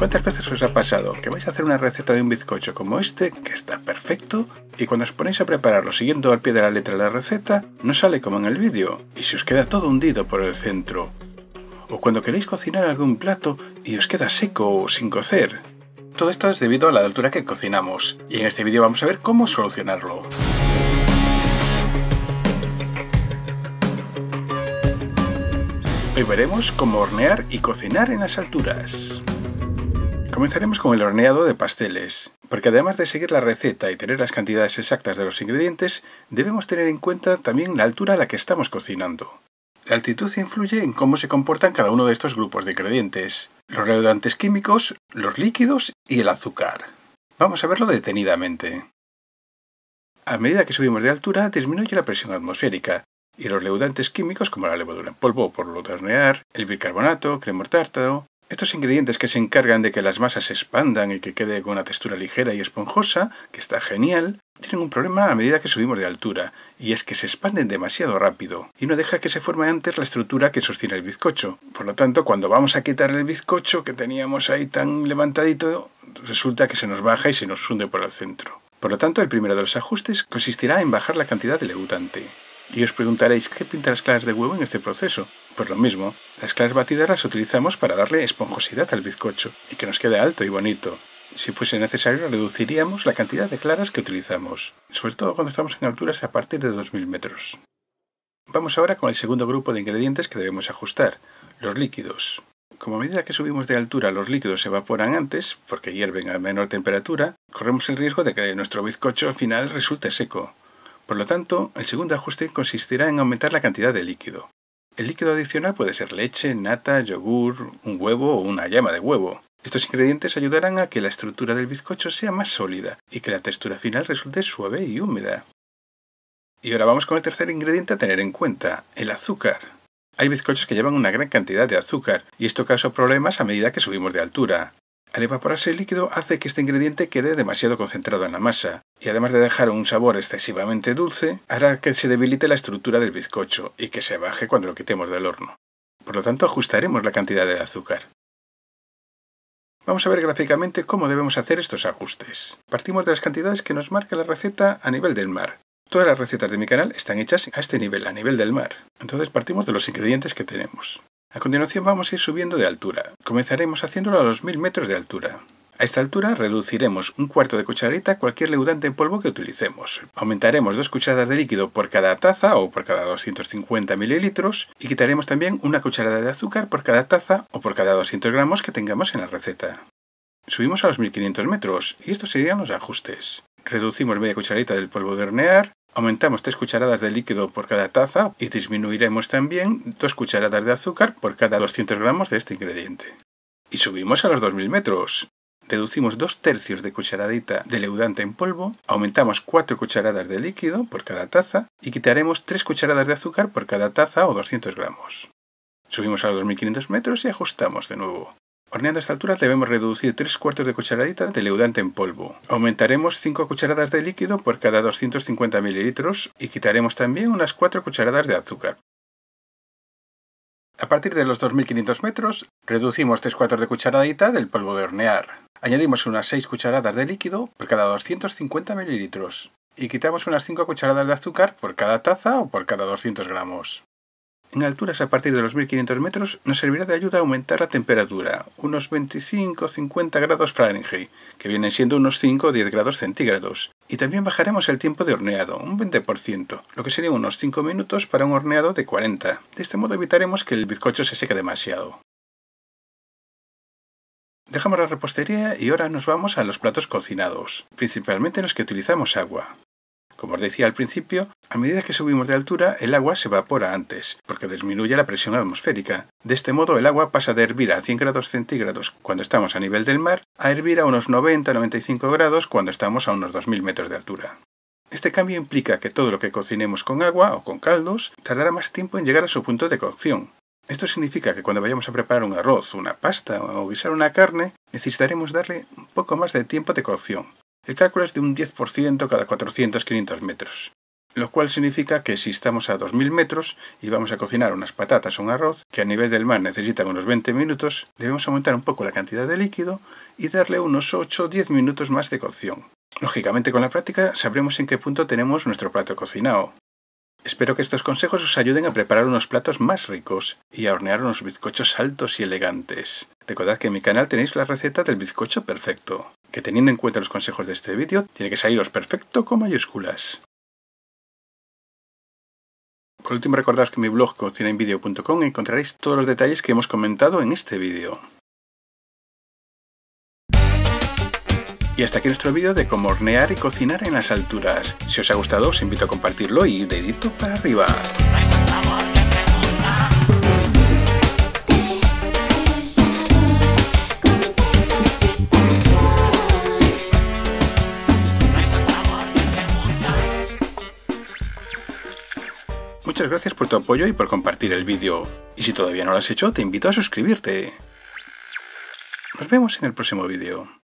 ¿Cuántas veces os ha pasado que vais a hacer una receta de un bizcocho como este, que está perfecto, y cuando os ponéis a prepararlo siguiendo al pie de la letra la receta, no sale como en el vídeo, y se os queda todo hundido por el centro? O cuando queréis cocinar algún plato y os queda seco o sin cocer. Todo esto es debido a la altura que cocinamos, y en este vídeo vamos a ver cómo solucionarlo. Hoy veremos cómo hornear y cocinar en las alturas. Comenzaremos con el horneado de pasteles, porque además de seguir la receta y tener las cantidades exactas de los ingredientes, debemos tener en cuenta también la altura a la que estamos cocinando. La altitud influye en cómo se comportan cada uno de estos grupos de ingredientes, los leudantes químicos, los líquidos y el azúcar. Vamos a verlo detenidamente. A medida que subimos de altura, disminuye la presión atmosférica, y los leudantes químicos como la levadura en polvo por lo de hornear, el bicarbonato, cremor tártaro, estos ingredientes que se encargan de que las masas se expandan y que quede con una textura ligera y esponjosa, que está genial, tienen un problema a medida que subimos de altura, y es que se expanden demasiado rápido, y no deja que se forme antes la estructura que sostiene el bizcocho. Por lo tanto, cuando vamos a quitar el bizcocho que teníamos ahí tan levantadito, resulta que se nos baja y se nos hunde por el centro. Por lo tanto, el primero de los ajustes consistirá en bajar la cantidad de leudante. Y os preguntaréis, ¿qué pinta las claras de huevo en este proceso? lo mismo, las claras batidas las utilizamos para darle esponjosidad al bizcocho y que nos quede alto y bonito. Si fuese necesario, reduciríamos la cantidad de claras que utilizamos, sobre todo cuando estamos en alturas a partir de 2000 metros. Vamos ahora con el segundo grupo de ingredientes que debemos ajustar, los líquidos. Como a medida que subimos de altura los líquidos se evaporan antes, porque hierven a menor temperatura, corremos el riesgo de que nuestro bizcocho al final resulte seco. Por lo tanto, el segundo ajuste consistirá en aumentar la cantidad de líquido. El líquido adicional puede ser leche, nata, yogur, un huevo o una llama de huevo. Estos ingredientes ayudarán a que la estructura del bizcocho sea más sólida y que la textura final resulte suave y húmeda. Y ahora vamos con el tercer ingrediente a tener en cuenta, el azúcar. Hay bizcochos que llevan una gran cantidad de azúcar, y esto causa problemas a medida que subimos de altura. Al evaporarse el líquido hace que este ingrediente quede demasiado concentrado en la masa, y además de dejar un sabor excesivamente dulce, hará que se debilite la estructura del bizcocho y que se baje cuando lo quitemos del horno. Por lo tanto, ajustaremos la cantidad de azúcar. Vamos a ver gráficamente cómo debemos hacer estos ajustes. Partimos de las cantidades que nos marca la receta a nivel del mar. Todas las recetas de mi canal están hechas a este nivel, a nivel del mar. Entonces partimos de los ingredientes que tenemos. A continuación vamos a ir subiendo de altura. Comenzaremos haciéndolo a los 1000 metros de altura. A esta altura reduciremos un cuarto de cucharita cualquier leudante en polvo que utilicemos. Aumentaremos dos cucharadas de líquido por cada taza o por cada 250 mililitros y quitaremos también una cucharada de azúcar por cada taza o por cada 200 gramos que tengamos en la receta. Subimos a los 1500 metros y estos serían los ajustes. Reducimos media cucharita del polvo de hornear, Aumentamos 3 cucharadas de líquido por cada taza y disminuiremos también 2 cucharadas de azúcar por cada 200 gramos de este ingrediente. Y subimos a los 2000 metros. Reducimos 2 tercios de cucharadita de leudante en polvo, aumentamos 4 cucharadas de líquido por cada taza y quitaremos 3 cucharadas de azúcar por cada taza o 200 gramos. Subimos a los 2500 metros y ajustamos de nuevo. Horneando a esta altura debemos reducir 3 cuartos de cucharadita de leudante en polvo. Aumentaremos 5 cucharadas de líquido por cada 250 mililitros y quitaremos también unas 4 cucharadas de azúcar. A partir de los 2500 metros, reducimos 3 cuartos de cucharadita del polvo de hornear. Añadimos unas 6 cucharadas de líquido por cada 250 mililitros y quitamos unas 5 cucharadas de azúcar por cada taza o por cada 200 gramos en alturas a partir de los 1500 metros nos servirá de ayuda a aumentar la temperatura, unos 25-50 grados Fahrenheit, que vienen siendo unos 5-10 grados centígrados. Y también bajaremos el tiempo de horneado, un 20%, lo que sería unos 5 minutos para un horneado de 40. De este modo evitaremos que el bizcocho se seque demasiado. Dejamos la repostería y ahora nos vamos a los platos cocinados, principalmente los que utilizamos agua. Como os decía al principio, a medida que subimos de altura, el agua se evapora antes, porque disminuye la presión atmosférica. De este modo, el agua pasa de hervir a 100 grados centígrados cuando estamos a nivel del mar, a hervir a unos 90-95 grados cuando estamos a unos 2.000 metros de altura. Este cambio implica que todo lo que cocinemos con agua o con caldos tardará más tiempo en llegar a su punto de cocción. Esto significa que cuando vayamos a preparar un arroz, una pasta o guisar una carne, necesitaremos darle un poco más de tiempo de cocción, el cálculo es de un 10% cada 400-500 metros, lo cual significa que si estamos a 2000 metros y vamos a cocinar unas patatas o un arroz, que a nivel del mar necesitan unos 20 minutos, debemos aumentar un poco la cantidad de líquido y darle unos 8 10 minutos más de cocción. Lógicamente con la práctica sabremos en qué punto tenemos nuestro plato cocinado. Espero que estos consejos os ayuden a preparar unos platos más ricos y a hornear unos bizcochos altos y elegantes. Recordad que en mi canal tenéis la receta del bizcocho perfecto que teniendo en cuenta los consejos de este vídeo, tiene que saliros perfecto con mayúsculas. Por último, recordad que en mi blog cocinaenvideo.com encontraréis todos los detalles que hemos comentado en este vídeo. Y hasta aquí nuestro vídeo de cómo hornear y cocinar en las alturas. Si os ha gustado, os invito a compartirlo y dedito para arriba. Muchas gracias por tu apoyo y por compartir el vídeo. Y si todavía no lo has hecho, te invito a suscribirte. Nos vemos en el próximo vídeo.